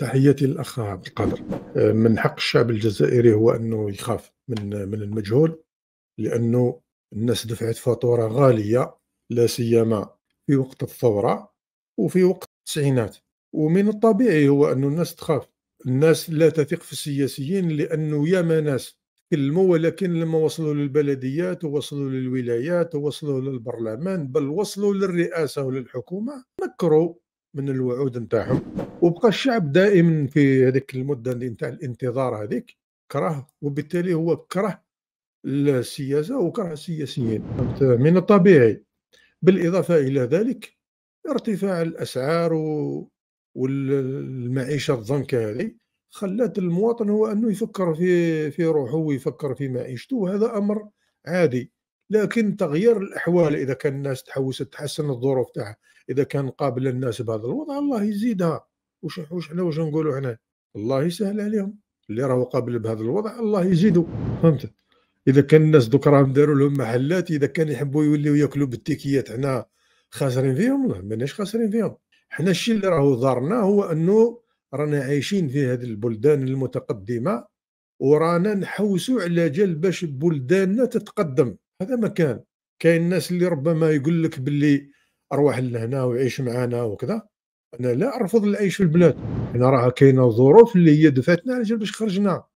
تحياتي للاخ عبد القادر آه، من حق الشعب الجزائري هو انه يخاف من من المجهول لانه الناس دفعت فاتوره غاليه لا سيما في وقت الثوره وفي وقت التسعينات ومن الطبيعي هو انه الناس تخاف الناس لا تثق في السياسيين لانه ياما ناس تكلموا ولكن لما وصلوا للبلديات ووصلوا للولايات ووصلوا للبرلمان بل وصلوا للرئاسه وللحكومه مكروا من الوعود نتاعهم وبقى الشعب دائما في هذيك المده اللي نتاع الانتظار هذيك كره وبالتالي هو كره السياسه وكره السياسيين من الطبيعي بالاضافه الى ذلك ارتفاع الاسعار والمعيشه الضنكه هذه خلات المواطن هو انه يفكر في في روحه ويفكر في معيشته وهذا امر عادي لكن تغيير الاحوال اذا كان الناس تحوست تحسن الظروف تاعها اذا كان قابل الناس بهذا الوضع الله يزيدها وش وش حنا واش نقولوا هنا الله يسهل عليهم اللي راهو قابل بهذا الوضع الله يزيدو فهمت اذا كان الناس دوك راهم داروا لهم محلات اذا كان يحبوا يوليو ياكلوا بالتيكيات حنا خاسرين فيهم لا ماناش خاسرين فيهم حنا الشيء اللي راهو ضارنا هو انه رانا عايشين في هذه البلدان المتقدمه ورانا نحوسوا على جال باش بلداننا تتقدم هذا ما كان كاين الناس اللي ربما يقول لك باللي اروح لهنا ويعيش معنا وكذا انا لا ارفض العيش في البلاد انا راه كاينه ظروف اللي هي دفاتنا على باش خرجنا